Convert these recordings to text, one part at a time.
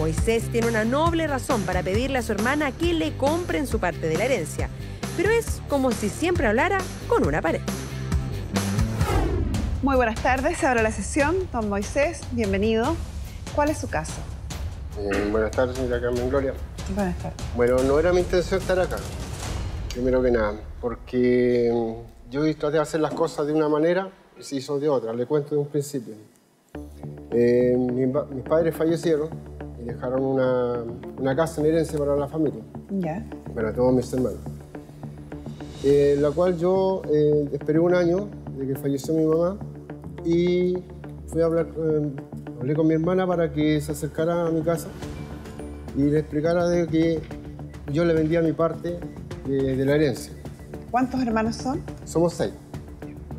Moisés tiene una noble razón para pedirle a su hermana que le compren su parte de la herencia, pero es como si siempre hablara con una pared. Muy buenas tardes, ahora la sesión. Don Moisés, bienvenido. ¿Cuál es su caso? Mm, buenas tardes, señora Carmen Gloria. Buenas tardes. Bueno, no era mi intención estar acá, primero que nada, porque mm, yo he visto de hacer las cosas de una manera y se hizo de otra. Le cuento de un principio. Eh, mis padres fallecieron y dejaron una, una casa en herencia para la familia. Ya. Para todos mis hermanos. Eh, la cual yo eh, esperé un año de que falleció mi mamá y fui a hablar, em, hablé con mi hermana para que se acercara a mi casa y le explicara de que yo le vendía mi parte de, de la herencia. ¿Cuántos hermanos son? Somos seis.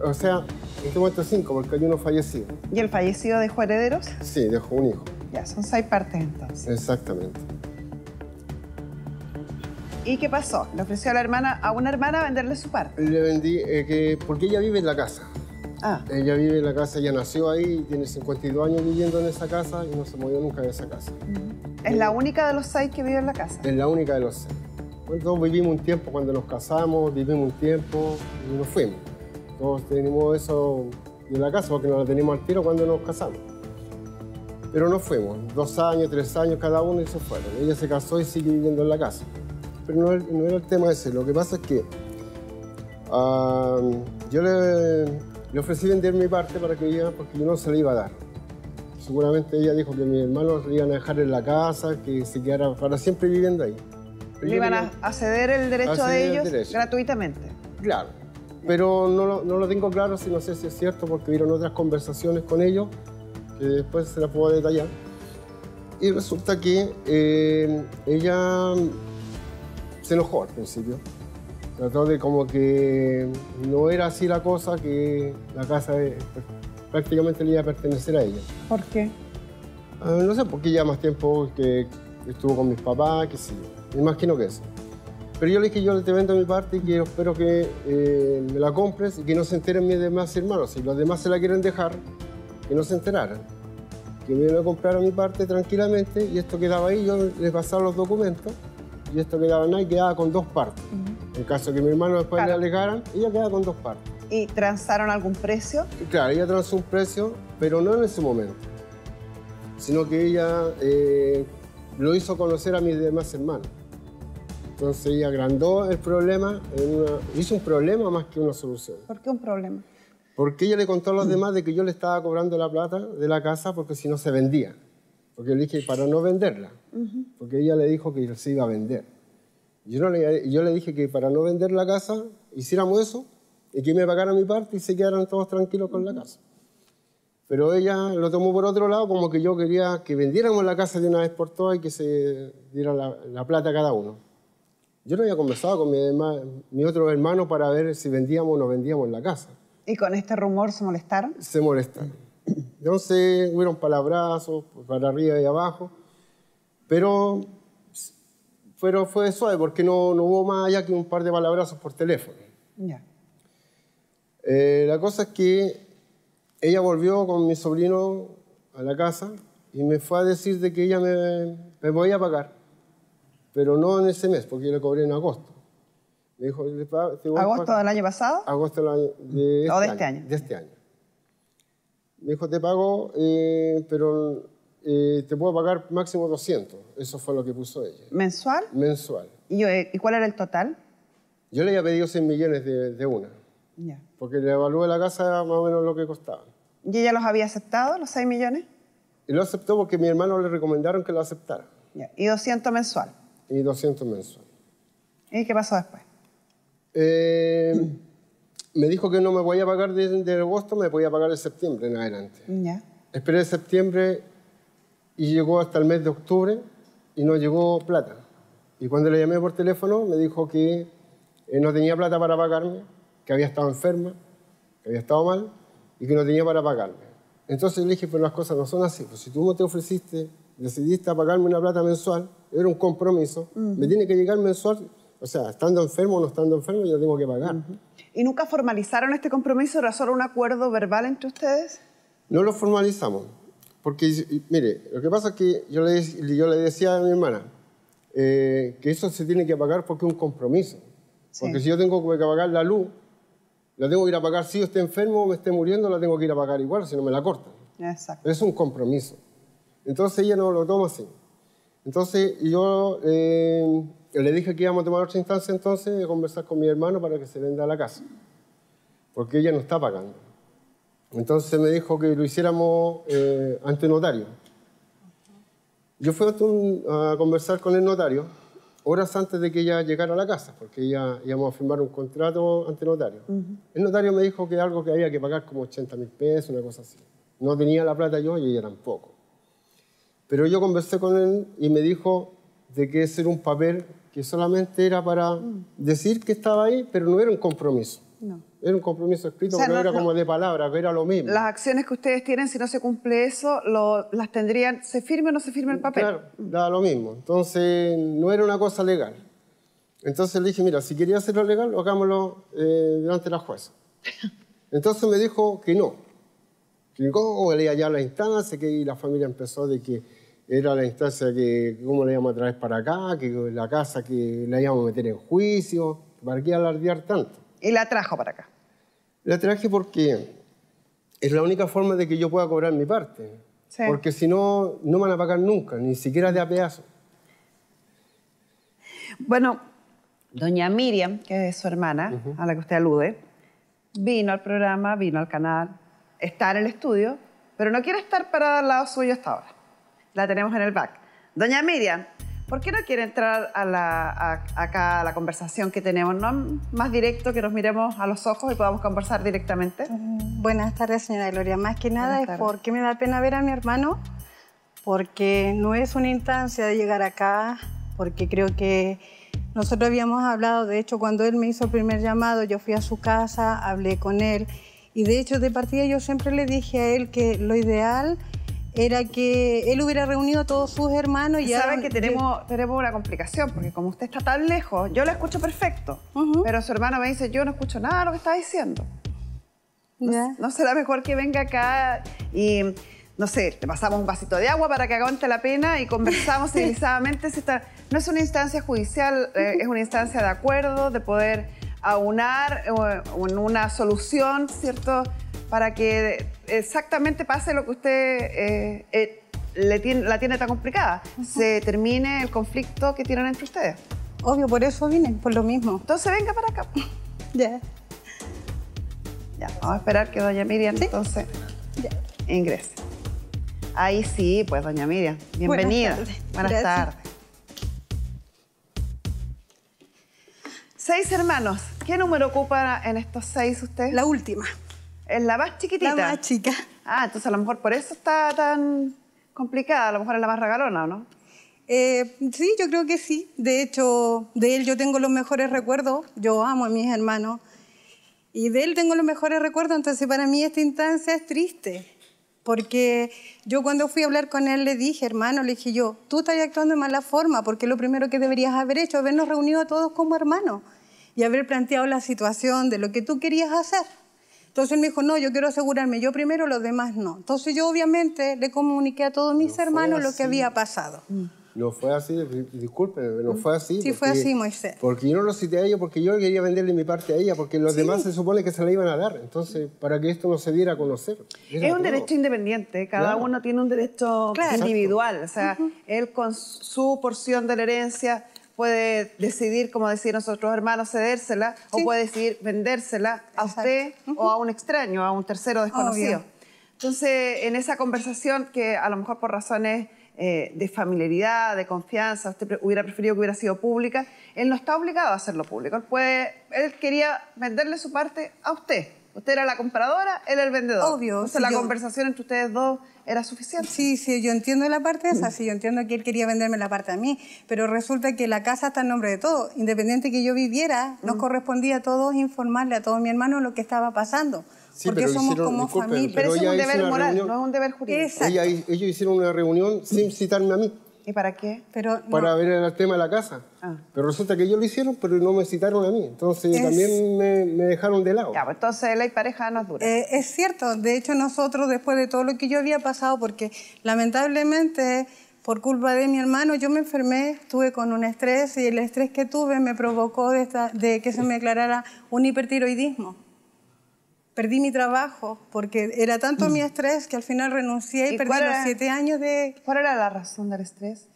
O sea, en este momento cinco, porque hay uno fallecido. ¿Y el fallecido dejó herederos? Sí, dejó un hijo. Ya, son seis partes entonces. Exactamente. ¿Y qué pasó? Le ofreció a la hermana, a una hermana venderle su parte. Le vendí, eh, porque ella vive en la casa. Ah. Ella vive en la casa, ella nació ahí, tiene 52 años viviendo en esa casa y no se movió nunca de esa casa. ¿Es la eh, única de los seis que vive en la casa? Es la única de los seis. Pues todos vivimos un tiempo cuando nos casamos, vivimos un tiempo y nos fuimos. Todos tenemos eso de la casa porque nos la tenemos al tiro cuando nos casamos. Pero no fuimos. Dos años, tres años, cada uno y se fueron. Ella se casó y sigue viviendo en la casa. Pero no, era el tema ese. Lo que pasa es que ah, yo le, ofrecí vender mi parte para que viva porque yo no se la iba a dar. Seguramente ella dijo que mis hermanos iban a dejar en la casa, que se quedara para siempre viviendo ahí. ¿Le iban a ceder el derecho a ellos gratuitamente? Claro. Pero no lo, no lo tengo claro, si no sé si es cierto, porque vieron otras conversaciones con ellos después se la puedo detallar. Y resulta que eh, ella se enojó al principio. Trató de como que no era así la cosa, que la casa pues, prácticamente le iba a pertenecer a ella. ¿Por qué? Ah, no sé, porque ya más tiempo que estuvo con mis papás, que sí, me imagino que eso. Pero yo le dije, yo te vendo mi parte y que espero que eh, me la compres y que no se enteren mis demás hermanos. Si los demás se la quieren dejar, que no se enteraran. Que me a compraron mi parte tranquilamente y esto quedaba ahí, yo les pasaba los documentos y esto quedaba ahí, quedaba con dos partes. En caso de que mi hermano después le alegaran, ella quedaba con dos partes. ¿Y transaron algún precio? claro, ella transó un precio, pero no en ese momento, sino que ella eh, lo hizo conocer a mis demás hermanos. Entonces ella agrandó el problema, hizo un problema más que una solución. ¿Por qué un problema? Porque ella le contó a los mm. demás de que yo le estaba cobrando la plata de la casa porque si no se vendía. Porque yo le dije, para no venderla. Porque ella le dijo que se iba a vender. Yo, le, yo le dije que para no vender la casa hiciéramos eso y que me pagaran mi parte y se quedaran todos tranquilos con la casa. Pero ella lo tomó por otro lado como que yo quería que vendiéramos la casa de una vez por todas y que se diera la, plata a cada uno. Yo no había conversado con mi, mi otro hermano para ver si vendíamos o no vendíamos la casa. ¿Y con este rumor se molestaron? Se molestaron. Entonces hubieron palabrazos para arriba y abajo, pero, pero fue suave porque no, no, hubo más allá que un par de palabrazos por teléfono. Ya. Eh, la cosa es que ella volvió con mi sobrino a la casa y me fue a decir de que ella me, me podía pagar, pero no en ese mes porque yo le cobré en agosto. ¿Agosto del año pasado? Agosto del año, de, este, de este, este año, De este año. Me dijo, te pago, eh, pero eh, te puedo pagar máximo 200. Eso fue lo que puso ella. ¿Mensual? Mensual. ¿Y, eh, cuál era el total? Yo le había pedido 100 millones de, una. Ya. Porque le evalué la casa más o menos lo que costaba. ¿Y ella los había aceptado, los 6 millones? Y lo aceptó porque mi hermano le recomendaron que lo aceptara. Ya. ¿Y 200 mensual? Y 200 mensual. ¿Y qué pasó después? Eh, me dijo que no me voy a pagar de, agosto, me voy a pagar de septiembre en adelante. esperé Esperé septiembre y llegó hasta el mes de octubre y no llegó plata. Y cuando le llamé por teléfono me dijo que eh, no tenía plata para pagarme, que había estado enferma, que había estado mal y que no tenía para pagarme. Entonces le dije, pero las cosas no son así. Pues si tú no te ofreciste, decidiste pagarme una plata mensual, era un compromiso, me tiene que llegar mensual o sea, estando enfermo o no estando enfermo, yo tengo que pagar. ¿Y nunca formalizaron este compromiso? ¿Era solo un acuerdo verbal entre ustedes? No lo formalizamos. Porque, mire, lo que pasa es que yo le, yo le decía a mi hermana eh, que eso se tiene que pagar porque es un compromiso. Porque si yo tengo que pagar la luz, la tengo que ir a pagar. Si yo esté enfermo o me esté muriendo, la tengo que ir a pagar igual, si no me la cortan. Exacto. es un compromiso. Entonces ella no lo toma así. Entonces yo eh, le dije que íbamos a tomar otra instancia entonces de conversar con mi hermano para que se venda la casa, porque ella no está pagando. Entonces me dijo que lo hiciéramos eh, ante notario. Yo fui a conversar con el notario horas antes de que ella llegara a la casa, porque íbamos a firmar un contrato ante notario. El notario me dijo que algo que había que pagar como 80 mil pesos, una cosa así. No tenía la plata yo y ella tampoco. Pero yo conversé con él y me dijo de que ese era un papel que solamente era para decir que estaba ahí, pero no era un compromiso. No. Era un compromiso escrito, pero era como de palabra, que era lo mismo. Las acciones que ustedes tienen, si no se cumple eso, las tendrían, se firme o no se firme el papel. Claro, da lo mismo. Entonces, no era una cosa legal. Entonces le dije, mira, si quería hacerlo legal, hagámoslo eh, delante de la jueza. Entonces me dijo que no. Que cómo oh, le a la instancia, que la familia empezó de que era la instancia que, ¿cómo la íbamos a traer para acá? Que la casa que la íbamos a meter en juicio. ¿Para qué alardear tanto? ¿Y la trajo para acá? La traje porque es la única forma de que yo pueda cobrar mi parte. Porque si no, no me van a pagar nunca, ni siquiera de a pedazo. Bueno, doña Miriam, que es su hermana, a la que usted alude, vino al programa, vino al canal, está en el estudio, pero no quiere estar para al lado suyo hasta ahora. La tenemos en el back. Doña Miriam, ¿por qué no quiere entrar a la, acá a la conversación que tenemos? ¿No más directo, que nos miremos a los ojos y podamos conversar directamente? Mm, buenas tardes, señora Gloria. Más que nada es porque me da pena ver a mi hermano, porque no es una instancia de llegar acá, porque creo que nosotros habíamos hablado, de hecho, cuando él me hizo el primer llamado, yo fui a su casa, hablé con él, y de hecho, de partida yo siempre le dije a él que lo ideal era que él hubiera reunido a todos sus hermanos y ya... Saben que tenemos, tenemos una complicación, porque como usted está tan lejos, yo la escucho perfecto, pero su hermano me dice, yo no escucho nada de lo que está diciendo. No, será mejor que venga acá y, no sé, le pasamos un vasito de agua para que aguante la pena y conversamos civilizadamente? Si está... No es una instancia judicial, eh, es una instancia de acuerdo, de poder aunar eh, en una solución, ¿cierto?, para que exactamente pase lo que usted eh, eh, le tiene, la tiene tan complicada, se termine el conflicto que tienen entre ustedes. Obvio, por eso vienen, por lo mismo. Entonces venga para acá. Ya. Ya, vamos a esperar que doña Miriam entonces ingrese. Ahí sí, pues doña Miriam, bienvenida. Buenas tardes. Buenas tardes. Seis hermanos. ¿Qué número ocupa en estos seis usted? La última. Es la más chiquitita. La más chica. Ah, entonces a lo mejor por eso está tan complicada, a lo mejor es la más regalona, ¿no? Eh, sí, yo creo que sí. De hecho, de él yo tengo los mejores recuerdos. Yo amo a mis hermanos. Y de él tengo los mejores recuerdos. Entonces, para mí esta instancia es triste. Porque yo cuando fui a hablar con él le dije, hermano, le dije yo, tú estás actuando de mala forma porque lo primero que deberías haber hecho es habernos reunido a todos como hermanos y haber planteado la situación de lo que tú querías hacer. Entonces él me dijo, no, yo quiero asegurarme, yo primero, los demás no. Entonces yo obviamente le comuniqué a todos mis hermanos lo que había pasado. No mm. fue así, disculpe, no mm. fue así. Sí, fue así, Moisés. Porque yo no lo cité a ella porque yo quería venderle mi parte a ella, porque los demás se supone que se la iban a dar. Entonces, para que esto no se diera a conocer. es un derecho independiente, cada uno tiene un derecho individual. O sea, él con su porción de la herencia puede decidir, como decir nosotros hermanos, cedérsela o puede decidir vendérsela a usted o a un extraño, a un tercero desconocido. Entonces, en esa conversación que a lo mejor por razones eh, de familiaridad, de confianza, usted hubiera preferido que hubiera sido pública, él no está obligado a hacerlo público. Él, puede, él quería venderle su parte a usted. Usted era la compradora, él el vendedor. Obvio. Entonces la conversación entre ustedes dos era suficiente. Sí, sí, yo entiendo la parte esa, sí, yo entiendo que él quería venderme la parte a mí, pero resulta que la casa está en nombre de todos. Independiente que yo viviera, nos mm. correspondía a todos informarle a todos mi hermano lo que estaba pasando. porque somos como familia. Pero, es un deber moral, no es un deber jurídico. Ella, ellos hicieron una reunión sin citarme a mí. ¿Y para qué? Pero Para ver el tema de la casa. Ah. Pero resulta que ellos lo hicieron, pero no me citaron a mí. Entonces también me, dejaron de lado. Claro, pues, entonces la pareja no es dura. Eh, es cierto. De hecho, nosotros, después de todo lo que yo había pasado, porque lamentablemente por culpa de mi hermano, yo me enfermé, estuve con un estrés y el estrés que tuve me provocó de, de que se me declarara un hipertiroidismo perdí mi trabajo porque era tanto mi mm. estrés que al final renuncié y, perdí los siete años de... ¿Cuál era la razón del estrés?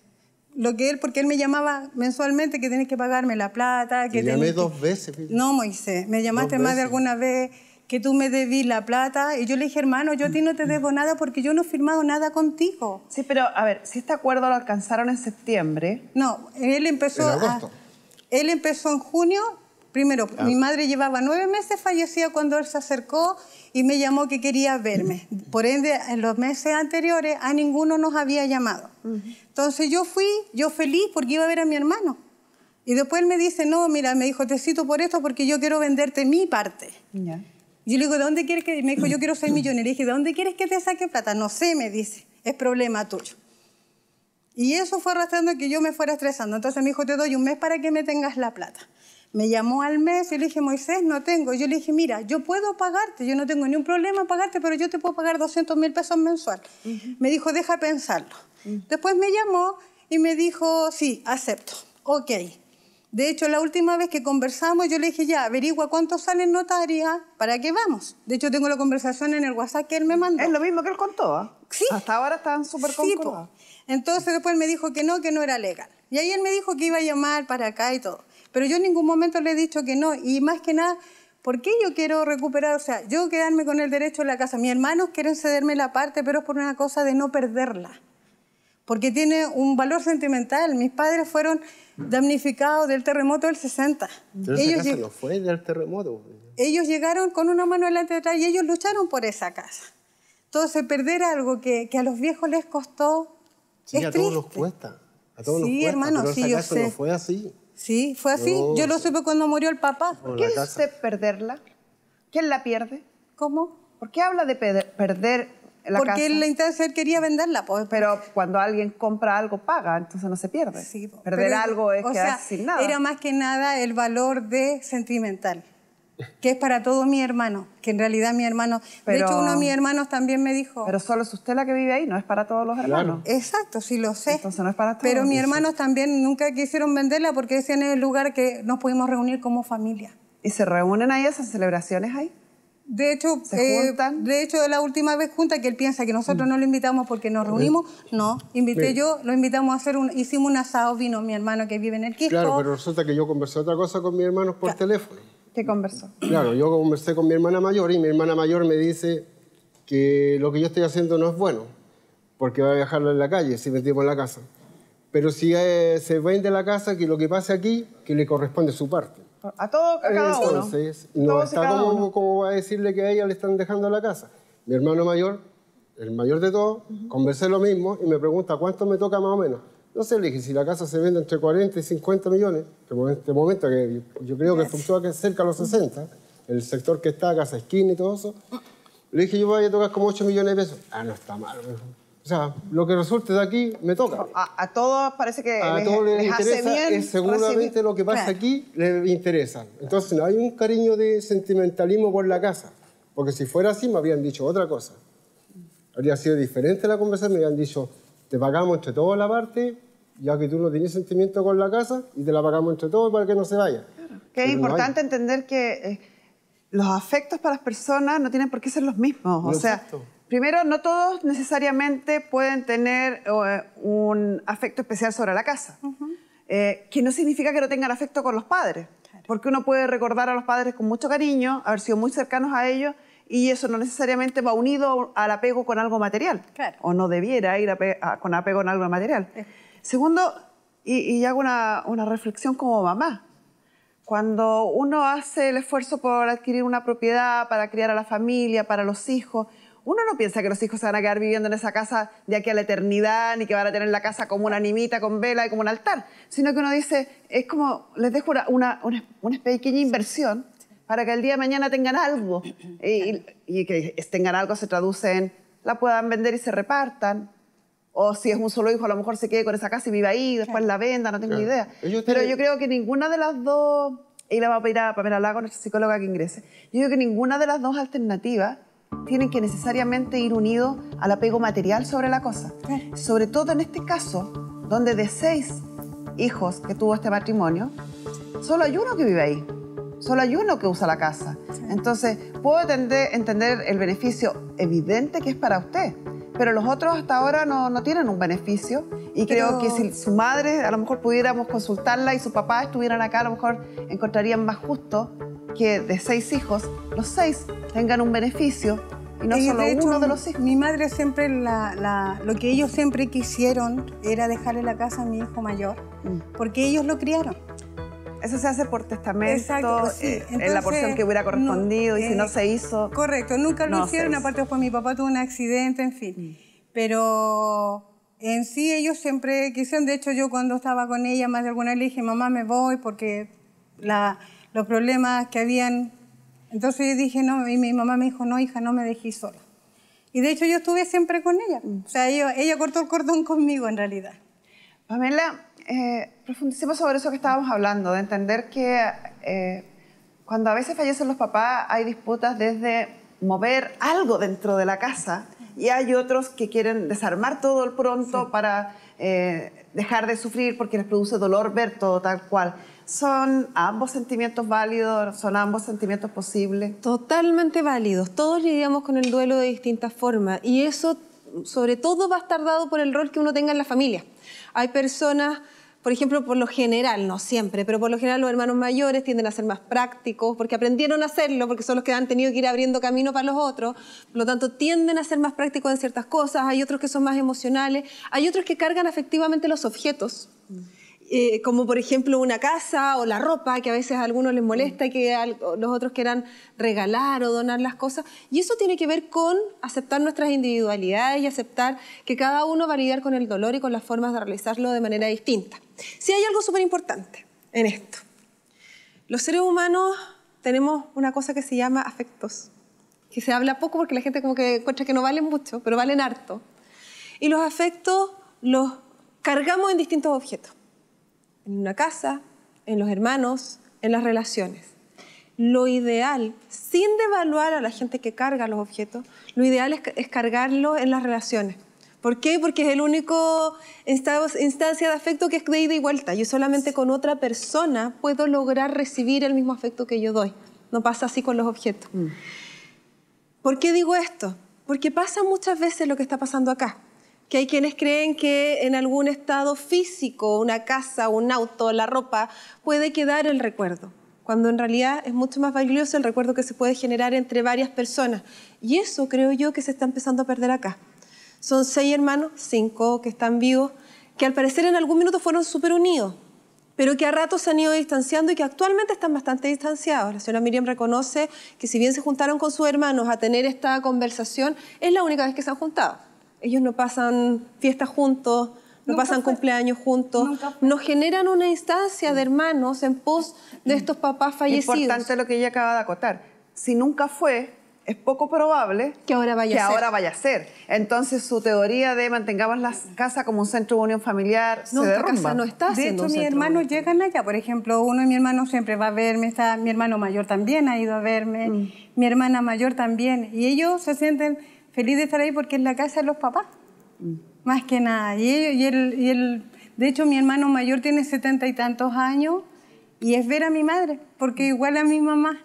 Lo que él, porque él me llamaba mensualmente que tienes que pagarme la plata, que... Te llamé dos veces. No, Moisés, me llamaste más de alguna vez que tú me debí la plata y yo le dije, hermano, yo a ti no te debo nada porque yo no he firmado nada contigo. Sí, pero a ver, si este acuerdo lo alcanzaron en septiembre... No, él empezó... En agosto. él empezó en junio Primero, ah. mi madre llevaba nueve meses fallecida cuando él se acercó y me llamó que quería verme. Por ende, en los meses anteriores a ninguno nos había llamado. Entonces yo fui, yo feliz porque iba a ver a mi hermano. Y después él me dice, no, mira, me dijo, te cito por esto porque yo quiero venderte mi parte. Y Yo le digo, ¿de dónde quieres que...? Me dijo, yo quiero ser millonario. Le dije, ¿de dónde quieres que te saque plata? No sé, me dice, es problema tuyo. Y eso fue arrastrando que yo me fuera estresando. Entonces me dijo, te doy un mes para que me tengas la plata. Me llamó al mes y le dije, Moisés, no tengo. Yo le dije, mira, yo puedo pagarte, yo no tengo ningún problema pagarte, pero yo te puedo pagar 200 mil pesos mensual. Me dijo, deja pensarlo. Después me llamó y me dijo, sí, acepto. Ok. De hecho, la última vez que conversamos, yo le dije, ya, averigua cuánto sale en notaria, ¿para qué vamos? De hecho, tengo la conversación en el WhatsApp que él me mandó. Es lo mismo que él contó, ¿eh? Sí. Hasta ahora están súper sí, Entonces, después me dijo que no, que no era legal. Y ahí él me dijo que iba a llamar para acá y todo. Pero yo en ningún momento le he dicho que no. Y más que nada, ¿por qué yo quiero recuperar? O sea, yo quedarme con el derecho de la casa. Mis hermanos quieren cederme la parte, pero es por una cosa de no perderla. Porque tiene un valor sentimental. Mis padres fueron damnificados del terremoto del 60. Pero ellos fue del terremoto. Ellos llegaron con una mano delante de atrás y ellos lucharon por esa casa. Entonces, perder algo que, a los viejos les costó. Sí, a todos nos cuesta. A todos sí, nos cuesta. hermano, sí, yo no fue así. Sí, fue así. Yo lo oh. supe cuando murió el papá. ¿Por qué dice perderla? ¿Quién la pierde? ¿Cómo? ¿Por qué habla de perder la casa? Porque la quería venderla. Pues, pero cuando alguien compra algo, paga, entonces no se pierde. perder algo es que quedar sin nada. Era más que nada el valor de sentimental que es para todo mi hermano, que en realidad mi hermano, pero, de hecho uno de mis hermanos también me dijo... Pero solo es usted la que vive ahí, no es para todos los hermanos. Exacto, sí lo sé. Entonces no es para todos. Pero mis hermanos también nunca quisieron venderla porque decían es el lugar que nos pudimos reunir como familia. ¿Y se reúnen ahí esas celebraciones ahí? De hecho, eh, de hecho, la última vez junta que él piensa que nosotros mm. no lo invitamos porque nos eh, reunimos, no, invité yo, lo invitamos a hacer un, hicimos un asado, vino mi hermano que vive en el Quisco. Claro, pero resulta que yo conversé otra cosa con mis hermanos por teléfono. ¿Qué conversó? Claro, yo conversé con mi hermana mayor y mi hermana mayor me dice que lo que yo estoy haciendo no es bueno, porque va a dejarlo en la calle si me metimos en la casa. Pero si eh, se vende la casa, que lo que pase aquí, que le corresponde su parte. A todo, a cada uno. no está como, a decirle que a ella le están dejando la casa. Mi hermano mayor, el mayor de todos, uh conversé lo mismo y me pregunta cuánto me toca más o menos sé, le dije, si la casa se vende entre 40 y 50 millones, que en este momento que yo creo que funciona cerca de los 60, el sector que está, casa esquina y todo eso, le dije, yo voy a tocar como 8 millones de pesos. Ah, no está mal. O sea, lo que resulte de aquí me toca. A, todos parece que les, interesa, seguramente lo que pasa aquí les interesa. Entonces no hay un cariño de sentimentalismo por la casa, porque si fuera así me habían dicho otra cosa. Habría sido diferente la conversación, me habían dicho, te pagamos entre toda la parte, ya que tú no tienes sentimiento con la casa y te la pagamos entre todos para que no se vaya. Claro. Que es importante entender que eh, los afectos para las personas no tienen por qué ser los mismos. o sea, primero, no todos necesariamente pueden tener eh, un afecto especial sobre la casa, eh, que no significa que no tengan afecto con los padres, porque uno puede recordar a los padres con mucho cariño, haber sido muy cercanos a ellos y eso no necesariamente va unido al apego con algo material. O no debiera ir con apego con algo material. Segundo, y, hago una, reflexión como mamá, cuando uno hace el esfuerzo por adquirir una propiedad, para criar a la familia, para los hijos, uno no piensa que los hijos se van a quedar viviendo en esa casa de aquí a la eternidad, ni que van a tener la casa como una nimita con vela y como un altar, sino que uno dice, es como, les dejo una, pequeña inversión para que el día de mañana tengan algo. Y, y, que tengan algo se traduce en la puedan vender y se repartan, o si es un solo hijo, a lo mejor se quede con esa casa y vive ahí, después la venda, no tengo ni idea. Pero yo creo que ninguna de las dos, y la va a pedir a Pamela Lago, nuestra psicóloga que ingrese, yo creo que ninguna de las dos alternativas tienen que necesariamente ir unido al apego material sobre la cosa. Sobre todo en este caso, donde de seis hijos que tuvo este matrimonio, solo hay uno que vive ahí. Solo hay uno que usa la casa. Entonces, puedo entender, el beneficio evidente que es para usted, pero los otros hasta ahora no, tienen un beneficio. Y creo que si su madre, a lo mejor pudiéramos consultarla y su papá estuvieran acá, a lo mejor encontrarían más justo que de seis hijos, los seis tengan un beneficio y no solo uno de los hijos. Mi madre siempre, lo que ellos siempre quisieron era dejarle la casa a mi hijo mayor, mm. porque ellos lo criaron. Eso se hace por testamento, eh, en la porción que hubiera correspondido, y si eh, no se hizo... Correcto, nunca lo hicieron, aparte después mi papá tuvo un accidente, en fin. Mm. Pero en sí ellos siempre quisieron, de hecho yo cuando estaba con ella más de alguna vez le dije, mamá me voy porque la, los problemas que habían... Entonces yo dije, no, y mi mamá me dijo, no, hija, no me dejé sola. Y de hecho yo estuve siempre con ella. Mm. O sea, ella, ella cortó el cordón conmigo en realidad. Pamela, eh, profundicemos sobre eso que estábamos hablando, de entender que eh, cuando a veces fallecen los papás hay disputas desde mover algo dentro de la casa y hay otros que quieren desarmar todo el pronto para eh, dejar de sufrir porque les produce dolor ver todo tal cual. Son ambos sentimientos válidos, son ambos sentimientos posibles. Totalmente válidos. Todos lidiamos con el duelo de distintas formas y eso sobre todo va a estar dado por el rol que uno tenga en la familia. Hay personas por ejemplo, por lo general, no siempre, pero por lo general los hermanos mayores tienden a ser más prácticos porque aprendieron a hacerlo, porque son los que han tenido que ir abriendo camino para los otros, por lo tanto tienden a ser más prácticos en ciertas cosas, hay otros que son más emocionales, hay otros que cargan afectivamente los objetos. Eh, como por ejemplo una casa o la ropa, que a veces a algunos les molesta y que los otros quieran regalar o donar las cosas. Y eso tiene que ver con aceptar nuestras individualidades y aceptar que cada uno va a lidiar con el dolor y con las formas de realizarlo de manera distinta. Si hay algo súper importante en esto, los seres humanos tenemos una cosa que se llama afectos, que se habla poco porque la gente como que encuentra que no valen mucho, pero valen harto. Y los afectos los cargamos en distintos objetos en una casa, en los hermanos, en las relaciones. Lo ideal, sin devaluar a la gente que carga los objetos, lo ideal es, cargarlos cargarlo en las relaciones. ¿Por qué? Porque es el único instancia de afecto que es de ida y vuelta. Yo solamente con otra persona puedo lograr recibir el mismo afecto que yo doy. No pasa así con los objetos. Mm. ¿Por qué digo esto? Porque pasa muchas veces lo que está pasando acá que hay quienes creen que en algún estado físico, una casa, un auto, la ropa, puede quedar el recuerdo, cuando en realidad es mucho más valioso el recuerdo que se puede generar entre varias personas. Y eso creo yo que se está empezando a perder acá. Son seis hermanos, cinco que están vivos, que al parecer en algún minuto fueron súper unidos, pero que a ratos se han ido distanciando y que actualmente están bastante distanciados. La señora Miriam reconoce que si bien se juntaron con sus hermanos a tener esta conversación, es la única vez que se han juntado ellos no pasan fiestas juntos, no pasan cumpleaños juntos, nos generan una instancia de mm. hermanos en pos de estos papás fallecidos. Importante lo que ella acaba de acotar. Si nunca fue, es poco probable que ahora vaya, a, ser. Entonces su teoría de mantengamos la casa como un centro de unión familiar no, se derrumba. no está de hecho, mis hermanos llegan allá, por ejemplo, uno de mis hermanos siempre va a verme, está, mi hermano mayor también ha ido a verme, mm. mi hermana mayor también, y ellos se sienten feliz de estar ahí porque es la casa de los papás, mm. más que nada. Y, y, de hecho, mi hermano mayor tiene setenta y tantos años y es ver a mi madre, porque igual a mi mamá.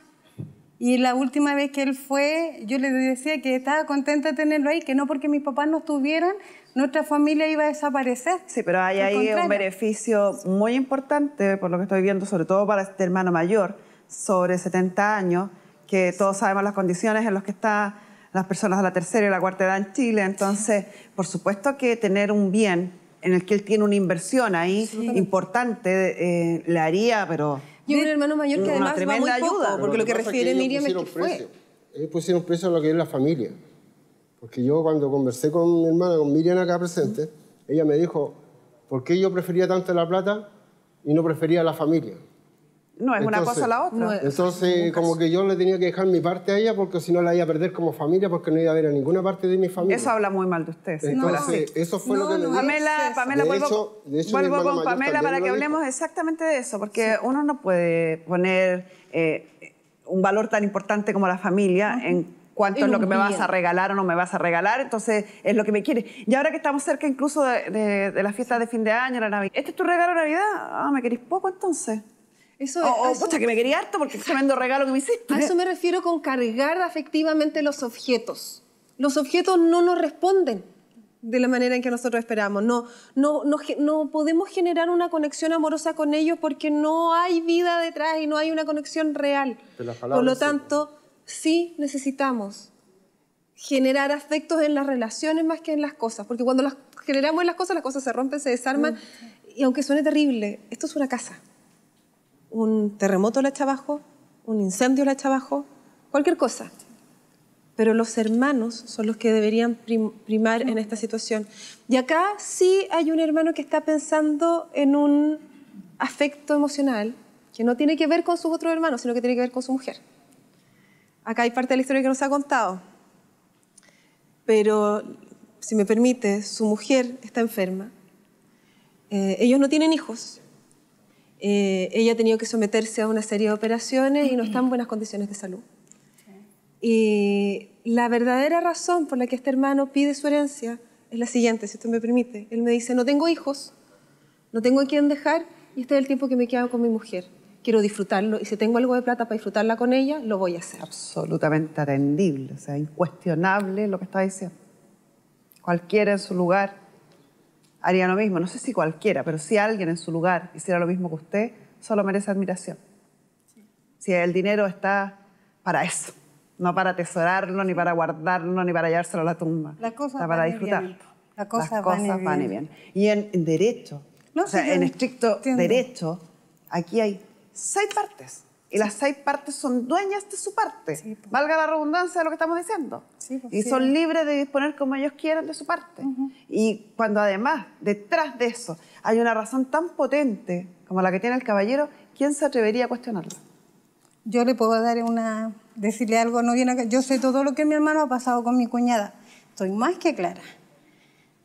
Y la última vez que él fue, yo le decía que estaba contenta de tenerlo ahí, que no porque mis papás no estuvieran, nuestra familia iba a desaparecer. Sí, pero hay ahí un beneficio muy importante, por lo que estoy viendo, sobre todo para este hermano mayor, sobre 70 años, que todos sabemos las condiciones en las que está las personas de la tercera y la cuarta edad en Chile. Entonces, por supuesto que tener un bien en el que él tiene una inversión ahí importante, eh, haría, pero... Y un hermano mayor que además va muy ayuda. Poco, porque lo, que, refiere Miriam es que fue... Ellos pusieron precio a lo que es la familia. Porque yo cuando conversé con mi hermana, con Miriam acá presente, ella me dijo, ¿por qué yo prefería tanto la plata y no prefería la familia? No, es una cosa la otra. entonces, como que yo le tenía que dejar mi parte a ella porque si no la iba a perder como familia porque no iba a ver a ninguna parte de mi familia. Eso habla muy mal de usted. no, eso fue lo que Pamela, Pamela, vuelvo, con Pamela para que hablemos exactamente de eso, porque uno no puede poner eh, un valor tan importante como la familia en cuánto es lo que me vas a regalar o no me vas a regalar, entonces es lo que me quieres. Y ahora que estamos cerca incluso de, la fiesta de fin de año, la Navidad, ¿este es tu regalo de Navidad? Ah, me queréis poco entonces. Eso, oh, oh, o, que me quería harto porque es tremendo regalo que me hiciste. A eso me refiero con cargar afectivamente los objetos. Los objetos no nos responden de la manera en que nosotros esperamos. No, no, no, podemos generar una conexión amorosa con ellos porque no hay vida detrás y no hay una conexión real. Por lo tanto, sí necesitamos generar afectos en las relaciones más que en las cosas, porque cuando las generamos en las cosas, las cosas se rompen, se desarman, mm. y aunque suene terrible, esto es una casa un terremoto la echa abajo, un incendio la echa abajo, cualquier cosa. Pero los hermanos son los que deberían primar en esta situación. Y acá sí hay un hermano que está pensando en un afecto emocional que no tiene que ver con sus otros hermanos, sino que tiene que ver con su mujer. Acá hay parte de la historia que nos ha contado. Pero, si me permite, su mujer está enferma. Eh, ellos no tienen hijos, eh, ella ha tenido que someterse a una serie de operaciones y no está en buenas condiciones de salud. Y la verdadera razón por la que este hermano pide su herencia es la siguiente, si usted me permite. Él me dice, no tengo hijos, no tengo a quién dejar y este es el tiempo que me quedo con mi mujer. Quiero disfrutarlo y si tengo algo de plata para disfrutarla con ella, lo voy a hacer. Absolutamente atendible, o sea, incuestionable lo que está diciendo. Cualquiera en su lugar haría lo mismo. No sé si cualquiera, pero si alguien en su lugar hiciera lo mismo que usted, solo merece admiración. Si el dinero está para eso, no para atesorarlo, ni para guardarlo, ni para llevárselo a la tumba. La cosa está para disfrutar. La cosa Las cosas van, y Y en, derecho, no, o en estricto derecho, aquí hay seis partes. Y las seis partes son dueñas de su parte, valga la redundancia de lo que estamos diciendo. y son libres de disponer como ellos quieran de su parte. Y cuando además, detrás de eso, hay una razón tan potente como la que tiene el caballero, ¿quién se atrevería a cuestionarla? Yo le puedo dar una, decirle algo, no viene acá. Yo sé todo lo que mi hermano ha pasado con mi cuñada. Estoy más que clara.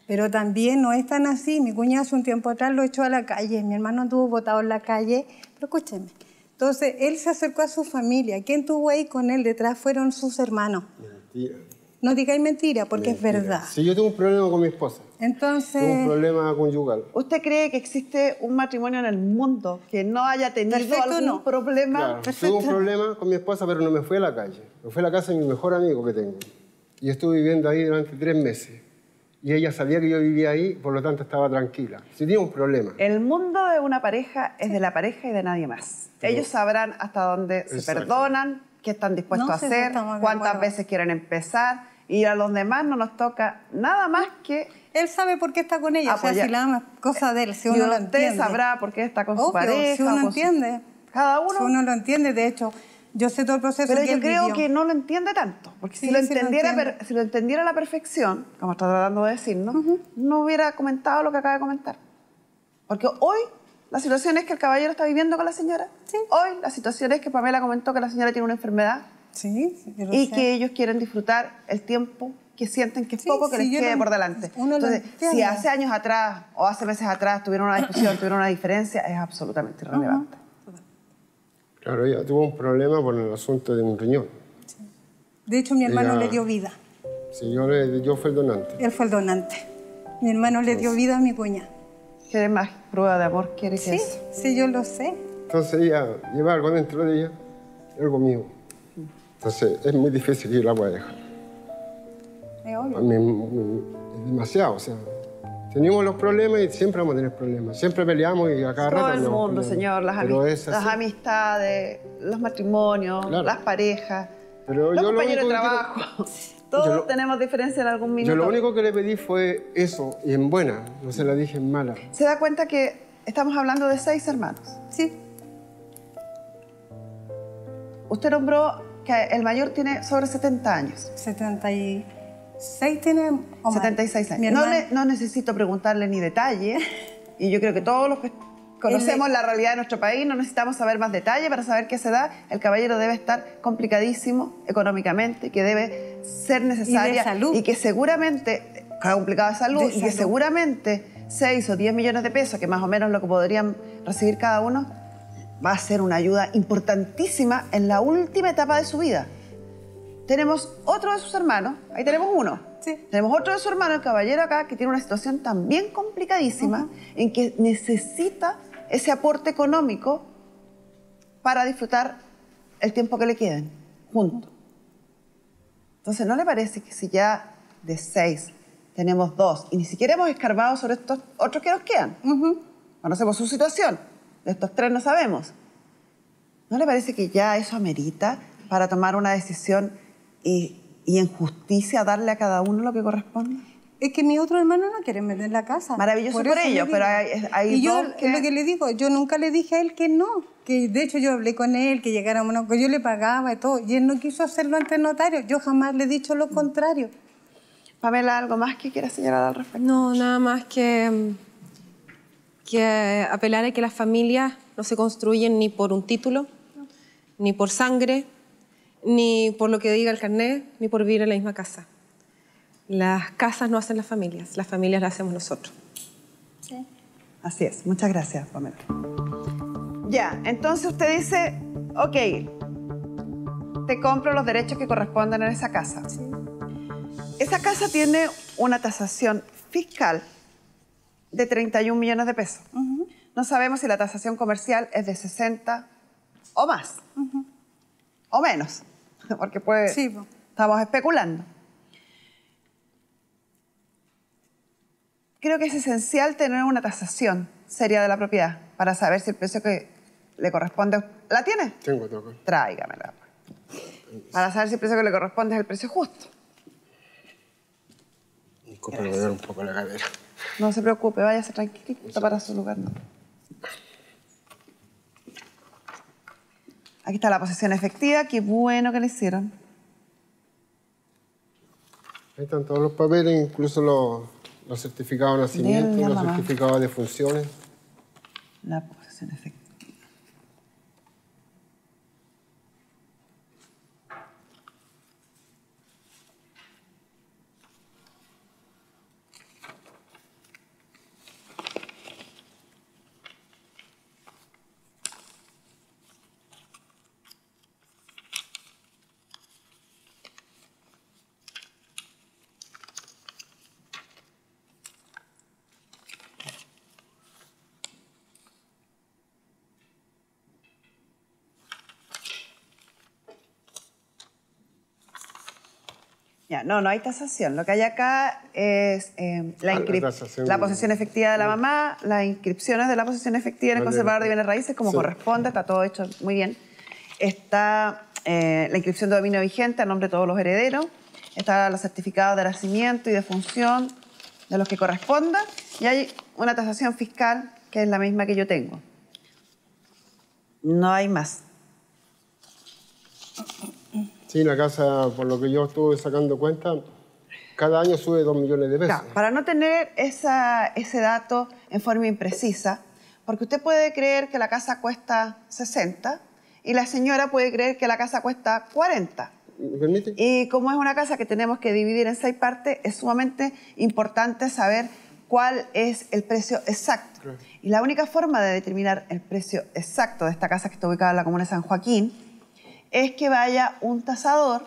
Pero también no es tan así. Mi cuñada hace un tiempo atrás lo echó a la calle. Mi hermano estuvo botado en la calle. Pero escúcheme, entonces, él se acercó a su familia. ¿Quién tuvo ahí con él detrás fueron sus hermanos. Mentira. No digáis mentira, porque es verdad. Si yo tengo un problema con mi esposa. Entonces... un problema conyugal. ¿Usted cree que existe un matrimonio en el mundo que no haya tenido algún problema? Claro, tuve un problema con mi esposa, pero no me fui a la calle. Me fui a la casa de mi mejor amigo que tengo. Y estuve viviendo ahí durante tres meses y ella sabía que yo vivía ahí, por lo tanto estaba tranquila. Si ningún un problema. El mundo de una pareja es de la pareja y de nadie más. Ellos sabrán hasta dónde se perdonan, qué están dispuestos a hacer, cuántas veces quieren empezar. Y a los demás no nos toca nada más que... Él sabe por qué está con ella, o sea, si la ama, cosa de él, si uno lo entiende. sabrá por qué está con su pareja. si uno entiende. Cada uno... Si uno lo entiende, de hecho, yo sé todo el proceso. Pero yo creo que no lo entiende tanto, porque si, lo entendiera, si, lo entendiera a la perfección, como está tratando de decir, ¿no? hubiera comentado lo que acaba de comentar. Porque hoy la situación es que el caballero está viviendo con la señora. Sí. Hoy la situación es que Pamela comentó que la señora tiene una enfermedad. y que ellos quieren disfrutar el tiempo que sienten que es poco que les quede por delante. Entonces, si hace años atrás o hace meses atrás tuvieron una discusión, tuvieron una diferencia, es absolutamente irrelevante. Claro, ella tuvo un problema por el asunto de un riñón. De hecho, mi hermano le dio vida. Sí, yo, fui el donante. Él fue el donante. Mi hermano le dio vida a mi cuñada. ¿Qué más prueba de amor quiere sí, eso? Sí, yo lo sé. Entonces ella lleva algo dentro de ella, algo mío. Entonces es muy difícil que yo la voy dejar. Es obvio. Mm, es demasiado, o sea, tenemos los problemas y siempre vamos a tener problemas. Siempre peleamos y a Todo el mundo, señor. Las, las, amistades, los matrimonios, las parejas, Pero los yo compañeros lo de trabajo. Todos tenemos diferencia en algún minuto. Yo lo único que le pedí fue eso, y en buena, no se la dije en mala. ¿Se da cuenta que estamos hablando de seis hermanos? Sí. Usted nombró que el mayor tiene sobre 70 años. 70 y... 76 tiene 76 años. No, necesito preguntarle ni detalle. Y yo creo que todos los que conocemos la realidad de nuestro país no necesitamos saber más detalle para saber qué se da. el caballero debe estar complicadísimo económicamente, que debe ser necesaria. Y, salud. y que seguramente, complicado de salud, y que seguramente 6 o 10 millones de pesos, que más o menos lo que podrían recibir cada uno, va a ser una ayuda importantísima en la última etapa de su vida tenemos otro de sus hermanos, ahí tenemos uno. Sí. Tenemos otro de sus hermanos, el caballero acá, que tiene una situación también complicadísima, en que necesita ese aporte económico para disfrutar el tiempo que le queden juntos. Entonces, ¿no le parece que si ya de seis tenemos dos y ni siquiera hemos escarbado sobre estos otros que nos quedan? Conocemos su situación, de estos tres no sabemos. ¿No le parece que ya eso amerita para tomar una decisión y, en justicia darle a cada uno lo que corresponde. Es que mi otro hermano no quiere vender la casa. Maravilloso por, ellos, pero hay, hay y dos yo, Es lo que le digo, yo nunca le dije a él que no. Que de hecho yo hablé con él, que llegáramos, que yo le pagaba y todo. Y él no quiso hacerlo ante el notario. Yo jamás le he dicho lo contrario. Pamela, ¿algo más que quiera señalar al respecto? No, nada más que, que apelar a que las familias no se construyen ni por un título, ni por sangre, ni por lo que diga el carnet, ni por vivir en la misma casa. Las casas no hacen las familias, las familias las hacemos nosotros. Sí. Así es. Muchas gracias, Pamela. Ya, entonces usted dice, ok, te compro los derechos que corresponden en esa casa. Sí. Esa casa tiene una tasación fiscal de 31 millones de pesos. No sabemos si la tasación comercial es de 60 o más, o menos. porque pues estamos especulando. Creo que es esencial tener una tasación seria de la propiedad para saber si el precio que le corresponde... ¿La tiene? Tengo, tengo. Tráigamela. Para saber si el precio que le corresponde es el precio justo. Disculpe, voy a un poco la cadera. No se preocupe, váyase tranquilito para su lugar. Aquí está la posesión efectiva, qué bueno que le hicieron. Ahí están todos los papeles, incluso los, los certificados de nacimiento, los certificados de funciones. La posesión efectiva. no, no hay tasación. Lo que hay acá es em, la, ah, la, posesión efectiva de la mamá, las inscripciones de la posesión efectiva en el conservador de bienes raíces, como corresponde, está todo hecho muy bien. Está eh, la inscripción de dominio vigente a nombre de todos los herederos, está los certificados de nacimiento y de función de los que corresponda, y hay una tasación fiscal que es la misma que yo tengo. No hay más. Sí, la casa, por lo que yo estuve sacando cuenta, cada año sube 2 millones de pesos. para no tener ese dato en forma imprecisa, porque usted puede creer que la casa cuesta 60 y la señora puede creer que la casa cuesta 40. ¿Me permite? Y como es una casa que tenemos que dividir en seis partes, es sumamente importante saber cuál es el precio exacto. Y la única forma de determinar el precio exacto de esta casa que está ubicada en la comuna de San Joaquín es que vaya un tasador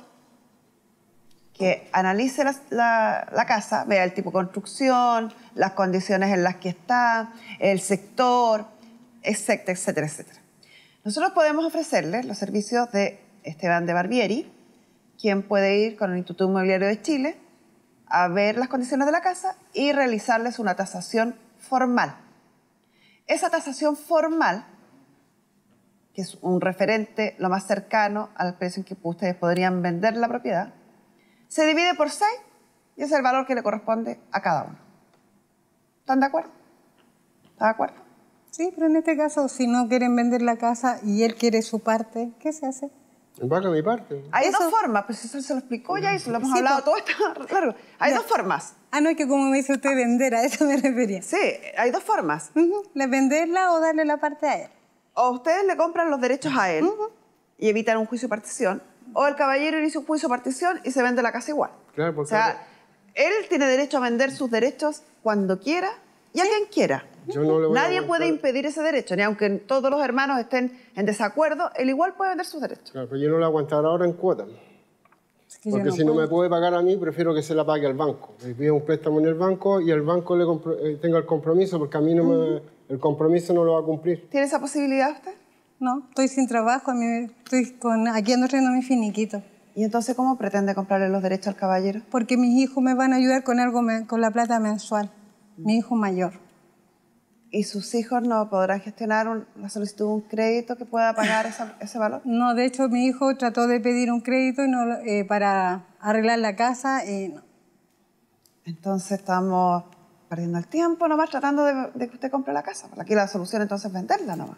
que analice la, casa, vea el tipo de construcción, las condiciones en las que está, el sector, etcétera, etcétera, etcétera. Nosotros podemos ofrecerles los servicios de Esteban de Barbieri, quien puede ir con el Instituto Inmobiliario de Chile a ver las condiciones de la casa y realizarles una tasación formal. Esa tasación formal que es un referente lo más cercano al precio en que ustedes podrían vender la propiedad, se divide por 6 y es el valor que le corresponde a cada uno. ¿Están de acuerdo? ¿Están de acuerdo? Sí, pero en este caso, si no quieren vender la casa y él quiere su parte, ¿qué se hace? Paga mi parte. Hay dos formas, pues eso se lo explicó ya y se lo hemos hablado todo esto Hay dos formas. Ah, no, es que como me dice usted vender, a eso me refería. Sí, hay dos formas. le venderla o darle la parte a él? o ustedes le compran los derechos a él y evitan un juicio de partición, o el caballero inicia un juicio de partición y se vende la casa igual. O sea, él tiene derecho a vender sus derechos cuando quiera y a quien quiera. Nadie puede impedir ese derecho, ni aunque todos los hermanos estén en desacuerdo, él igual puede vender sus derechos. Claro, pero yo no lo aguantaré ahora en cuota. Porque si no me puede pagar a mí, prefiero que se la pague al banco. Le eh, pide un préstamo en el banco y el banco le eh, tenga el compromiso, porque a mí no me el compromiso no lo va a cumplir. ¿Tiene esa posibilidad usted? No, estoy sin trabajo, estoy con, aquí ando trayendo mi finiquito. ¿Y entonces cómo pretende comprarle los derechos al caballero? Porque mis hijos me van a ayudar con algo con la plata mensual, mi hijo mayor. ¿Y sus hijos no podrán gestionar un, la solicitud de un crédito que pueda pagar ese valor? No, de hecho mi hijo trató de pedir un crédito y no, eh, para arreglar la casa y no. Entonces estamos perdiendo el tiempo nomás tratando de, que usted compre la casa. Pues aquí la solución entonces es venderla nomás.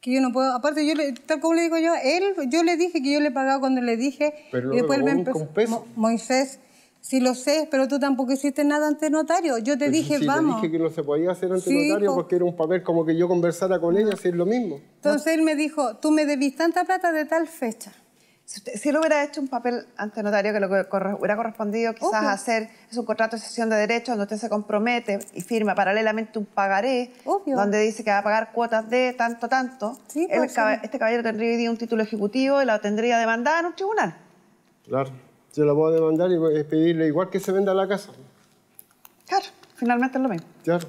Que yo no puedo, aparte, yo tal como le digo yo, él, yo le dije que yo le pagaba cuando le dije. Pero y después él me empezó, Moisés, si lo sé, pero tú tampoco hiciste nada ante notario. Yo te dije, vamos. Yo dije que no se podía hacer ante notario porque era un papel como que yo conversara con ella, si es lo mismo. Entonces él me dijo, tú me debís tanta plata de tal fecha si lo hubiera hecho un papel ante notario que lo que hubiera correspondido quizás hacer es un contrato de sesión de derechos donde usted se compromete y firma paralelamente un pagaré donde dice que va a pagar cuotas de tanto, tanto. este caballero tendría un título ejecutivo y lo tendría demandar en un tribunal. Claro, yo voy puedo demandar y eh, pedirle igual que se venda la casa. Claro, finalmente es lo mismo. Claro.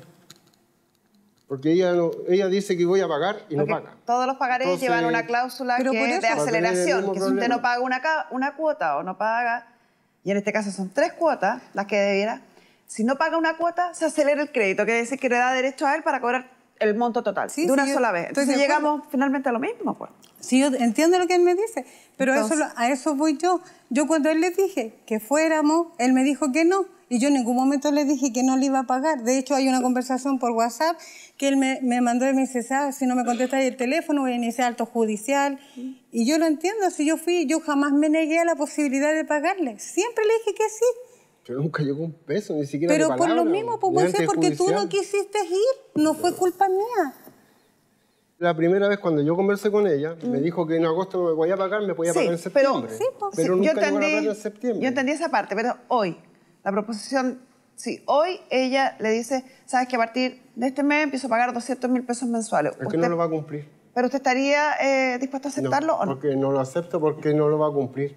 Porque ella, ella dice que voy a pagar y no paga. Todos los pagarés llevan una cláusula de aceleración, que si usted no paga una, una cuota o no paga, y en este caso son tres cuotas las que debiera, si no paga una cuota, se acelera el crédito, que dice que le da derecho a él para cobrar el monto total de una sola vez. Entonces llegamos finalmente a lo mismo. Pues. Sí, yo entiendo lo que él me dice, pero eso, a eso voy yo. Yo cuando él le dije que fuéramos, él me dijo que no. Y yo en ningún momento le dije que no le iba a pagar. De hecho, hay una conversación por WhatsApp que él me, mandó y me dice, si no me contestas el teléfono voy a iniciar alto judicial. Y yo lo entiendo, si yo fui, yo jamás me negué a la posibilidad de pagarle. Siempre le dije que sí. Pero nunca llegó un peso, ni siquiera Pero de Pero por lo mismo, pues, porque tú no quisiste ir, no fue culpa mía. La primera vez cuando yo conversé con ella, me mm. dijo que en agosto no me podía pagar, me podía pagar en septiembre. Pues, pero, sí, yo entendí, en septiembre. Yo entendí esa parte, pero hoy, la proposición, si hoy ella le dice, sabes que a partir de este mes empiezo a pagar 200 mil pesos mensuales. Porque no lo va a cumplir. ¿Pero usted estaría eh, dispuesto a aceptarlo no, o no? Porque no lo acepto porque no lo va a cumplir.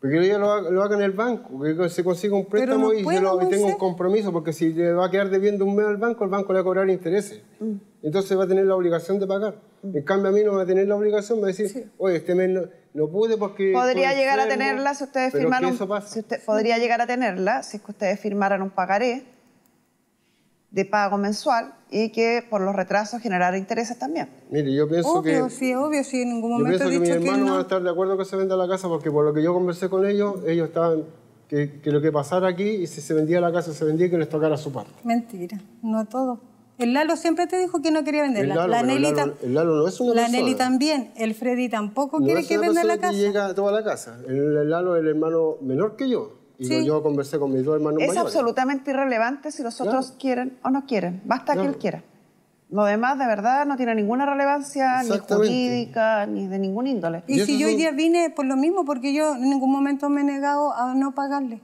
Porque ella lo haga, en el banco, que se consiga un préstamo y, yo lo, un compromiso, porque si le va a quedar debiendo un mes al banco, el banco le va a cobrar intereses. Mm. Entonces va a tener la obligación de pagar. Mm. En cambio, a mí no va a tener la obligación, va a decir, oye, este mes no, no pude porque... Podría llegar a tenerla si ustedes firmaron... podría llegar a tenerla si es que ustedes firmaran un pagaré de pago mensual y que por los retrasos generara intereses también. Mire, yo pienso que... Obvio, sí, obvio, sí, en ningún momento pienso he dicho que mis hermanos no. van a estar de acuerdo que se venda la casa porque por lo que yo conversé con ellos, ellos estaban... Que, lo que pasara aquí y si se vendía la casa, se vendía que les tocara su parte. Mentira, no todo. El Lalo siempre te dijo que no quería venderla. la Nelly, es una La Nelly también. El Freddy tampoco quiere que venda la casa. Que llega a toda la casa. El, Lalo es el hermano menor que yo. Y yo conversé con mis dos hermanos es mayores. Es absolutamente irrelevante si los otros quieren o no quieren. Basta que él quiera. Lo demás, de verdad, no tiene ninguna relevancia, ni jurídica, ni de ningún índole. Y, si yo hoy día vine por lo mismo, porque yo en ningún momento me he negado a no pagarle.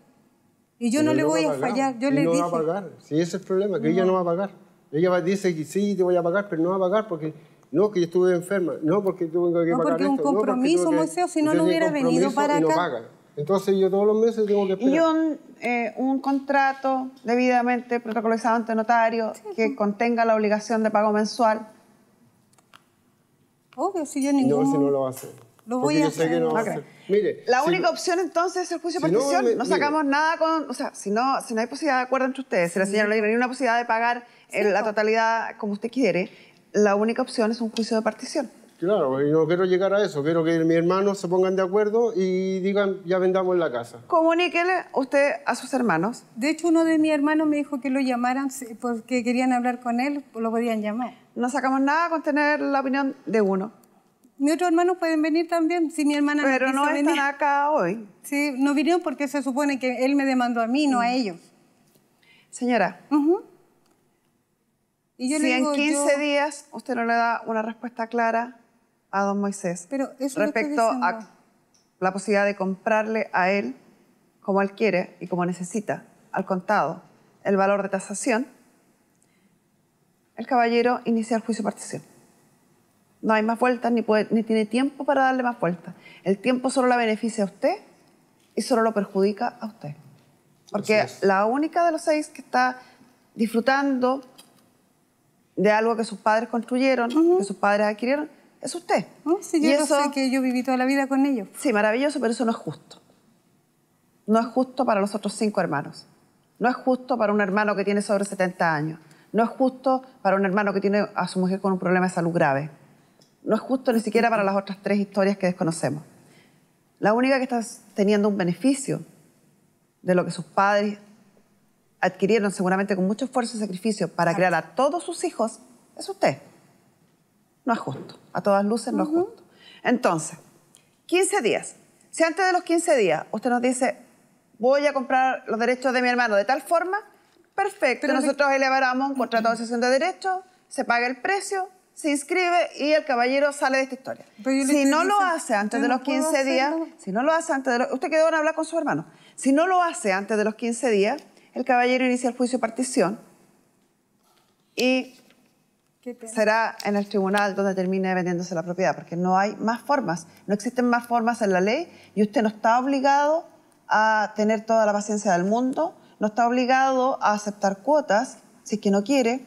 Y yo no le voy a, fallar. Yo le no va a pagar. Si sí, ese es el problema, que ella no va a pagar. Ella dice que sí, te voy a pagar, pero no va a pagar porque no, que yo estuve enferma, no porque tuve que pagar no, porque un compromiso, no, si no, lo hubiera venido para acá. No Entonces yo todos los meses tengo que esperar. Y un, eh, un contrato debidamente protocolizado ante notario que contenga la obligación de pago mensual. Obvio, si yo ningún... No, si no lo hace. Lo voy a hacer. No hacer. Mire, la única opción entonces es el juicio de si No, sacamos nada con... O sea, si no, si no hay posibilidad de acuerdo entre ustedes, si la señora no tiene ninguna una posibilidad de pagar en la totalidad como usted quiere, la única opción es un juicio de partición. Claro, no quiero llegar a eso, quiero que mis hermanos se pongan de acuerdo y digan, ya vendamos la casa. Comuníquele usted a sus hermanos. De hecho, uno de mis hermanos me dijo que lo llamaran porque querían hablar con él, lo podían llamar. No sacamos nada con tener la opinión de uno. Mis otros hermanos pueden venir también, si mi hermana Pero no, no acá hoy. Sí, no vinieron porque se supone que él me demandó a mí, no a mm. ellos. Señora, uh y si en 15 días usted no le da una respuesta clara a don Moisés Pero respecto a la posibilidad de comprarle a él como él quiere y como necesita, al contado, el valor de tasación, el caballero inicia el juicio de partición. No hay más vueltas, ni, puede, ni tiene tiempo para darle más vueltas. El tiempo solo la beneficia a usted y solo lo perjudica a usted. Porque la única de los seis que está disfrutando de algo que sus padres construyeron, que sus padres adquirieron, es usted. Oh, yo y eso, sé que yo viví toda la vida con ellos. Sí, maravilloso, pero eso no es justo. No es justo para los otros cinco hermanos. No es justo para un hermano que tiene sobre 70 años. No es justo para un hermano que tiene a su mujer con un problema de salud grave. No es justo ni siquiera para las otras tres historias que desconocemos. La única que está teniendo un beneficio de lo que sus padres adquirieron seguramente con mucho esfuerzo y sacrificio para crear a todos sus hijos, es usted. No es justo. A todas luces no es justo. Entonces, 15 días. Si antes de los 15 días usted nos dice, voy a comprar los derechos de mi hermano de tal forma, perfecto. nosotros que... un contrato de asociación de derechos, se paga el precio, se inscribe y el caballero sale de esta historia. Si no lo hace antes de los 15 días, si no lo hace antes Usted quedó en hablar con su hermano. Si no lo hace antes de los 15 días, el caballero inicia el juicio de partición y será en el tribunal donde termine vendiéndose la propiedad, porque no hay más formas, no existen más formas en la ley y usted no está obligado a tener toda la paciencia del mundo, no está obligado a aceptar cuotas si es que no quiere.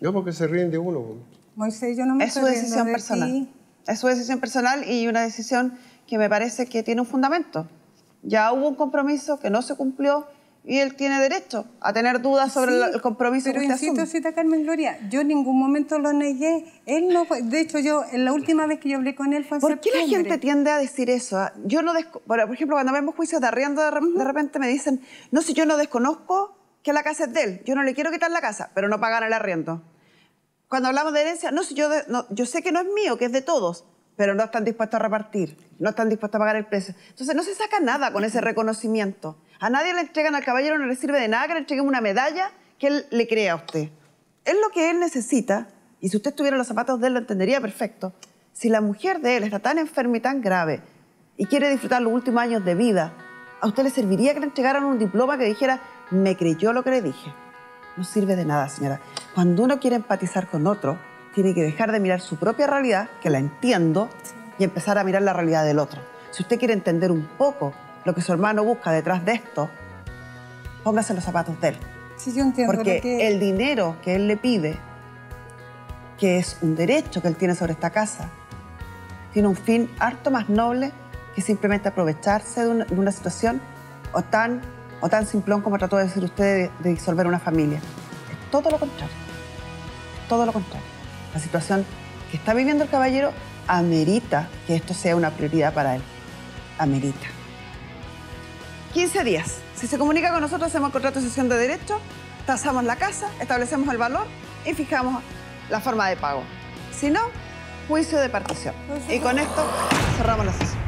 No, porque se rinde uno. Pues. Moisés, yo no me Es su decisión personal. Es su decisión personal y una decisión que me parece que tiene un fundamento. Ya hubo un compromiso que no se cumplió, y él tiene derecho a tener dudas sobre el compromiso de que usted insisto, cita Carmen Gloria, yo en ningún momento lo negué. Él no de hecho, yo en la última vez que yo hablé con él fue en ¿Por qué la gente tiende a decir eso? Ah? Yo no por ejemplo, cuando vemos juicios de arriendo, de, repente me dicen, no, sé, yo no desconozco que la casa es de él, yo no le quiero quitar la casa, pero no pagar el arriendo. Cuando hablamos de herencia, no, sé, yo, yo sé que no es mío, que es de todos, pero no están dispuestos a repartir, no están dispuestos a pagar el precio. Entonces no se saca nada con ese reconocimiento. A nadie le entregan al caballero, no le sirve de nada que le entreguen una medalla que él le crea a usted. Es lo que él necesita, y si usted tuviera los zapatos de él lo entendería perfecto. Si la mujer de él está tan enferma y tan grave y quiere disfrutar los últimos años de vida, ¿a usted le serviría que le entregaran un diploma que dijera, me creyó lo que le dije? No sirve de nada, señora. Cuando uno quiere empatizar con otro, tiene que dejar de mirar su propia realidad, que la entiendo, y empezar a mirar la realidad del otro. Si usted quiere entender un poco lo que su hermano busca detrás de esto, póngase los zapatos de él. Sí, yo entiendo. Porque el dinero que él le pide, que es un derecho que él tiene sobre esta casa, tiene un fin harto más noble que simplemente aprovecharse de una, situación o tan, o tan simplón como trató de decir usted de, disolver una familia. Es todo lo contrario. Todo lo contrario. La situación que está viviendo el caballero amerita que esto sea una prioridad para él. Amerita. 15 días. Si se comunica con nosotros, hacemos contrato de sesión de derecho, tasamos la casa, establecemos el valor y fijamos la forma de pago. Si no, juicio de partición. Y con esto cerramos la sesión.